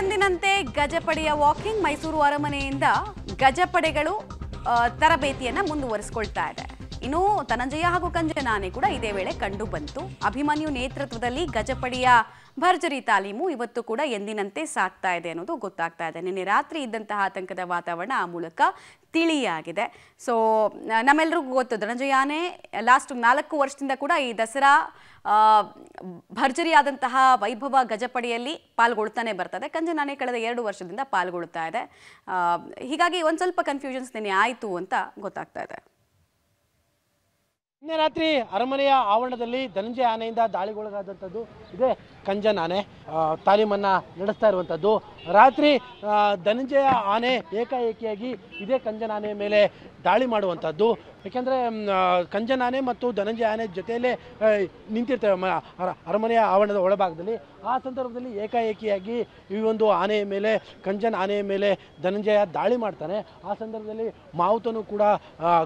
ಎಂದಿನಂತೆ ಗಜಪಡೆಯ ವಾಕಿಂಗ್ ಮೈಸೂರು ಅರಮನೆಯಿಂದ ಗಜಪಡೆಗಳು ತರಬೇತಿಯನ್ನು ಮುಂದುವರಿಸಿಕೊಳ್ತಾ ಇದೆ ಇನ್ನು ಧನಂಜಯ ಹಾಗೂ ಕಂಜನಾನೆ ಕೂಡ ಇದೇ ವೇಳೆ ಕಂಡು ಬಂತು ಅಭಿಮನ್ಯು ನೇತೃತ್ವದಲ್ಲಿ ಗಜಪಡಿಯ ಭರ್ಜರಿ ತಾಲೀಮು ಇವತ್ತು ಕೂಡ ಎಂದಿನಂತೆ ಸಾಗ್ತಾ ಇದೆ ಅನ್ನೋದು ಗೊತ್ತಾಗ್ತಾ ಇದೆ ನಿನ್ನೆ ರಾತ್ರಿ ಇದ್ದಂತಹ ಆತಂಕದ ವಾತಾವರಣ ಆ ಮೂಲಕ ತಿಳಿಯಾಗಿದೆ ಸೊ ನಮ್ಮೆಲ್ಲರಿಗೂ ಗೊತ್ತು ಧನಂಜಯಾನೆ ಲಾಸ್ಟ್ ನಾಲ್ಕು ವರ್ಷದಿಂದ ಕೂಡ ಈ ದಸರಾ ಭರ್ಜರಿಯಾದಂತಹ ವೈಭವ ಗಜಪಡಿಯಲ್ಲಿ ಪಾಲ್ಗೊಳ್ತಾನೆ ಬರ್ತದೆ ಕಂಜನಾನೆ ಕಳೆದ ಎರಡು ವರ್ಷದಿಂದ ಪಾಲ್ಗೊಳ್ತಾ ಇದೆ ಹೀಗಾಗಿ ಒಂದು ಸ್ವಲ್ಪ ಕನ್ಫ್ಯೂಷನ್ಸ್ ನಿನ್ನೆ ಆಯಿತು ಅಂತ ಗೊತ್ತಾಗ್ತಾ ಇದೆ ನಿನ್ನೆ ರಾತ್ರಿ ಅರಮನೆಯ ಆವರಣದಲ್ಲಿ ಧನಂಜಯ ಆನೆಯಿಂದ ದಾಳಿಗೊಳಗಾದಂಥದ್ದು ಇದೆ ಕಂಜನ್ ಆನೆ ತಾಲೀಮನ್ನು ನಡೆಸ್ತಾ ಇರುವಂಥದ್ದು ರಾತ್ರಿ ಧನಂಜಯ ಆನೆ ಏಕಾಏಕಿಯಾಗಿ ಇದೇ ಕಂಜನ ಆನೆಯ ಮೇಲೆ ದಾಳಿ ಮಾಡುವಂಥದ್ದು ಏಕೆಂದರೆ ಕಂಜನ ಆನೆ ಮತ್ತು ಧನಂಜಯ ಆನೆ ಜೊತೆಯಲ್ಲೇ ನಿಂತಿರ್ತವೆ ಮ ಅರಮನೆಯ ಆವರಣದ ಒಳಭಾಗದಲ್ಲಿ ಆ ಸಂದರ್ಭದಲ್ಲಿ ಏಕಾಏಕಿಯಾಗಿ ಈ ಒಂದು ಆನೆಯ ಮೇಲೆ ಕಂಜನ ಆನೆಯ ಮೇಲೆ ಧನಂಜಯ ದಾಳಿ ಮಾಡ್ತಾನೆ ಆ ಸಂದರ್ಭದಲ್ಲಿ ಮಾವುತನು ಕೂಡ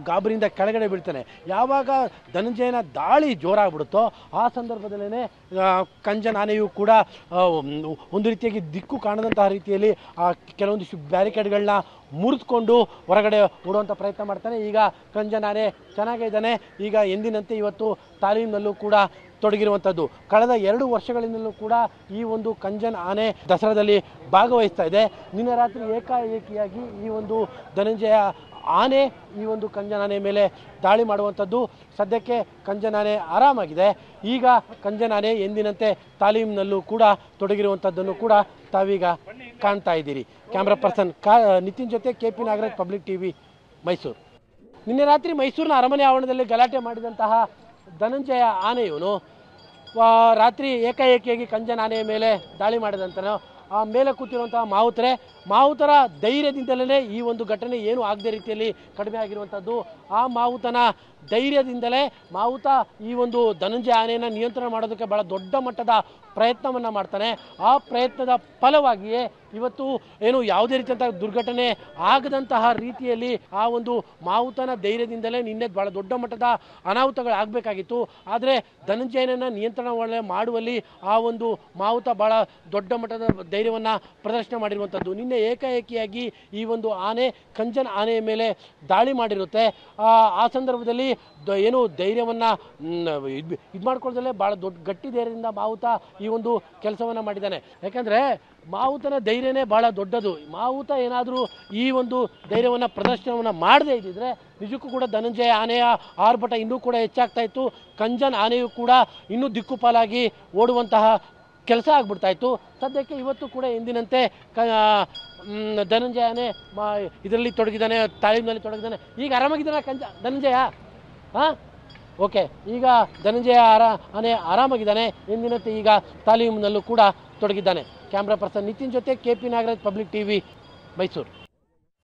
ಗಾಬರಿಯಿಂದ ಕೆಳಗಡೆ ಬೀಳ್ತಾನೆ ಯಾವಾಗ ಧನಂಜಯನ ದಾಳಿ ಜೋರಾಗ್ಬಿಡುತ್ತೋ ಆ ಸಂದರ್ಭದಲ್ಲೇ ಕಂಜನ ಆನೆಯು ಕೂಡ ಒಂದು ರೀತಿಯಾಗಿ ದಿಕ್ಕು ಕಾಣದಂತಹ ರೀತಿಯಲ್ಲಿ ಕೆಲವೊಂದಿಷ್ಟು ಬ್ಯಾರಿಕೇಡ್ಗಳನ್ನ ಮುರಿದುಕೊಂಡು ಹೊರಗಡೆ ಓಡುವಂಥ ಪ್ರಯತ್ನ ಮಾಡ್ತಾನೆ ಈಗ ಕಂಜನಾನೆ ಚೆನ್ನಾಗೇ ಇದ್ದಾನೆ ಈಗ ಎಂದಿನಂತೆ ಇವತ್ತು ತಾಲೀಮ್ನಲ್ಲೂ ಕೂಡ ತೊಡಗಿರುವಂಥದ್ದು ಕಳೆದ ಎರಡು ವರ್ಷಗಳಿಂದಲೂ ಕೂಡ ಈ ಒಂದು ಕಂಜನ್ ಆನೆ ದಸರಾದಲ್ಲಿ ಭಾಗವಹಿಸ್ತಾ ಇದೆ ನಿನ್ನೆ ರಾತ್ರಿ ಏಕಾಏಕಿಯಾಗಿ ಈ ಒಂದು ಧನಂಜಯ ಆನೆ ಈ ಒಂದು ಆನೆ ಮೇಲೆ ದಾಳಿ ಮಾಡುವಂಥದ್ದು ಸದ್ಯಕ್ಕೆ ಕಂಜನಾನೆ ಆರಾಮಾಗಿದೆ ಈಗ ಕಂಜನಾನೆ ಎಂದಿನಂತೆ ತಾಲೀಮ್ನಲ್ಲೂ ಕೂಡ ತೊಡಗಿರುವಂಥದ್ದನ್ನು ಕೂಡ ತಾವೀಗ ಕಾಣ್ತಾ ಇದ್ದೀರಿ ಕ್ಯಾಮ್ರಾ ಪರ್ಸನ್ ನಿತಿನ್ ಜೊತೆ K P Nagaraj public TV Mysuru ನಿನ್ನೆ ರಾತ್ರಿ ಮೈಸೂರಿನ ಅರಮನೆ ಆವರಣದಲ್ಲಿ ಗಲಾಟೆ ಮಾಡಿದಂತಹ ಧನಂಜಯ ಆನೆಯವನು ರಾತ್ರಿ ಏಕಾಏಕಿಯಾಗಿ ಕಂಜನ ಆನೆಯ ಮೇಲೆ ದಾಳಿ ಮಾಡಿದಂತನು ಆ ಮೇಲೆ ಕೂತಿರುವಂತಹ ಮಾವುತರೆ ಮಾವುತರ ಧೈರ್ಯದಿಂದಲೇ ಈ ಒಂದು ಘಟನೆ ಏನು ಆಗದೆ ರೀತಿಯಲ್ಲಿ ಕಡಿಮೆ ಆಗಿರುವಂಥದ್ದು ಆ ಮಾವುತನ ಧೈರ್ಯದಿಂದಲೇ ಮಾವುತ ಈ ಒಂದು ಧನಂಜಯ ಆನೆಯನ್ನು ನಿಯಂತ್ರಣ ಮಾಡೋದಕ್ಕೆ ಬಹಳ ದೊಡ್ಡ ಮಟ್ಟದ ಪ್ರಯತ್ನವನ್ನು ಮಾಡ್ತಾನೆ ಆ ಪ್ರಯತ್ನದ ಫಲವಾಗಿಯೇ ಇವತ್ತು ಏನು ಯಾವುದೇ ರೀತಿಯಂತಹ ದುರ್ಘಟನೆ ಆಗದಂತಹ ರೀತಿಯಲ್ಲಿ ಆ ಒಂದು ಮಾವುತನ ಧೈರ್ಯದಿಂದಲೇ ನಿನ್ನೆ ಬಹಳ ದೊಡ್ಡ ಮಟ್ಟದ ಅನಾಹುತಗಳಾಗಬೇಕಾಗಿತ್ತು ಆದರೆ ಧನಂಜಯನನ್ನು ನಿಯಂತ್ರಣ ಮಾಡುವಲ್ಲಿ ಆ ಒಂದು ಮಾವುತ ಬಹಳ ದೊಡ್ಡ ಮಟ್ಟದ ಧೈರ್ಯವನ್ನು ಪ್ರದರ್ಶನ ಮಾಡಿರುವಂಥದ್ದು ನಿನ್ನೆ ಏಕಾಏಕಿಯಾಗಿ ಈ ಒಂದು ಆನೆ ಕಂಜನ್ ಆನೆಯ ಮೇಲೆ ದಾಳಿ ಮಾಡಿರುತ್ತೆ ಆ ಸಂದರ್ಭದಲ್ಲಿ ಏನು ಧೈರ್ಯವನ್ನು ಇದು ಇದು ಮಾಡ್ಕೊಳ್ದಲ್ಲೇ ಭಾಳ ದೊಡ್ಡ ಗಟ್ಟಿ ಧೈರ್ಯದಿಂದ ಮಾವುತ ಈ ಒಂದು ಕೆಲಸವನ್ನು ಮಾಡಿದ್ದಾನೆ ಯಾಕೆಂದರೆ ಮಾವುತನ ಧೈರ್ಯನೇ ಭಾಳ ದೊಡ್ಡದು ಮಾವುತ ಏನಾದರೂ ಈ ಒಂದು ಧೈರ್ಯವನ್ನು ಪ್ರದರ್ಶನವನ್ನು ಮಾಡದೇ ಇದ್ದಿದ್ರೆ ನಿಜಕ್ಕೂ ಕೂಡ ಧನಂಜಯ ಆನೆಯ ಆರ್ಭಟ ಇನ್ನೂ ಕೂಡ ಹೆಚ್ಚಾಗ್ತಾ ಇತ್ತು ಕಂಜನ್ ಆನೆಯು ಕೂಡ ಇನ್ನೂ ದಿಕ್ಕುಪಾಲಾಗಿ ಓಡುವಂತಹ ಕೆಲಸ ಆಗ್ಬಿಡ್ತಾ ಇತ್ತು ಸದ್ಯಕ್ಕೆ ಇವತ್ತು ಕೂಡ ಎಂದಿನಂತೆ ಕ ಧನಂಜಯನೇ ಇದರಲ್ಲಿ ತೊಡಗಿದ್ದಾನೆ ತಾಲೀಮ್ನಲ್ಲಿ ತೊಡಗಿದ್ದಾನೆ ಈಗ ಆರಾಮಾಗಿದ್ದಾನೆ ಕಂಜ ಧನಂಜಯ ಹಾ ಓಕೆ ಈಗ ಧನಂಜಯ ಆರಾ ಅನೇ ಆರಾಮಾಗಿದ್ದಾನೆ ಎಂದಿನಂತೆ ಈಗ ತಾಲೀಮಿನಲ್ಲೂ ಕೂಡ ತೊಡಗಿದ್ದಾನೆ ಕ್ಯಾಮ್ರಾ ಪರ್ಸನ್ ನಿತಿನ್ ಜೊತೆ K P Nagaraj public T Mysuru